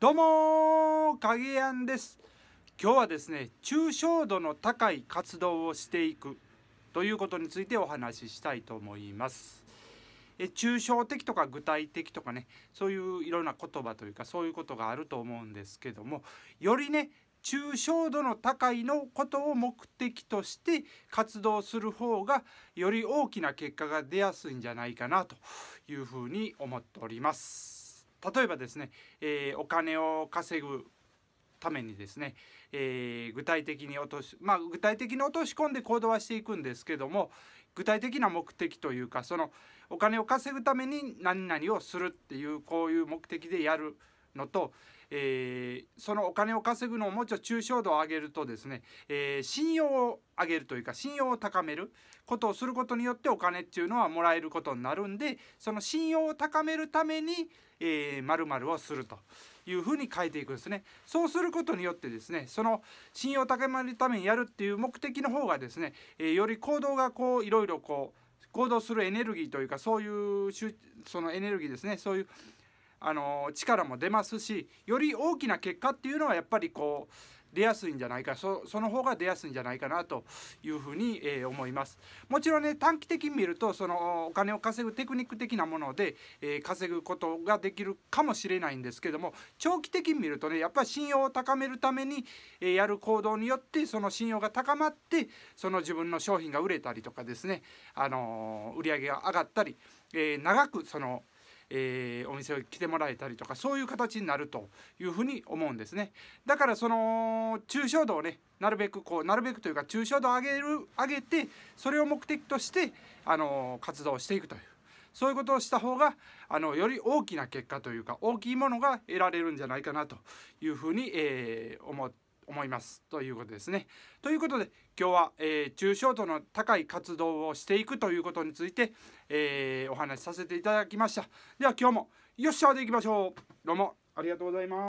どうも影やんです今日はですね抽象度の高い活動をしていくということについてお話ししたいと思いますえ抽象的とか具体的とかねそういういろんな言葉というかそういうことがあると思うんですけどもよりね抽象度の高いのことを目的として活動する方がより大きな結果が出やすいんじゃないかなというふうに思っております。例えばですね、えー、お金を稼ぐためにですね、えー、具体的に落としまあ具体的に落とし込んで行動はしていくんですけども具体的な目的というかそのお金を稼ぐために何々をするっていうこういう目的でやるのと、えー、そのお金を稼ぐのをもうちょっと抽象度を上げるとですね、えー、信用を上げるというか信用を高めることをすることによってお金っていうのはもらえることになるんでその信用を高めるために〇〇をするというふうに変えていくんですねそうすることによってですねその信用を高めるためにやるっていう目的の方がですね、より行動がこういろいろこう行動するエネルギーというかそういうそのエネルギーですねそういうあの力も出ますしより大きな結果っていうのはやっぱりこう出やすいんじゃないかそその方が出やすいんじゃないかなというふうに、えー、思いますもちろんね短期的に見るとそのお金を稼ぐテクニック的なもので、えー、稼ぐことができるかもしれないんですけども長期的に見るとねやっぱり信用を高めるために、えー、やる行動によってその信用が高まってその自分の商品が売れたりとかですね、あの売り上げが上がったり、え長くそのえー、お店を来てもらえたりとかそういう形になるというふうに思うんですねだからその抽象度をねなるべくこうなるべくというか抽象度を上げる上げてそれを目的としてあの活動していくというそういうことをした方があのより大きな結果というか大きいものが得られるんじゃないかなというふうに、えー、思って思いますということですね。ということで今日は、えー、中小度の高い活動をしていくということについて、えー、お話しさせていただきました。では今日もよっしゃでいきましょう。どうもありがとうございます。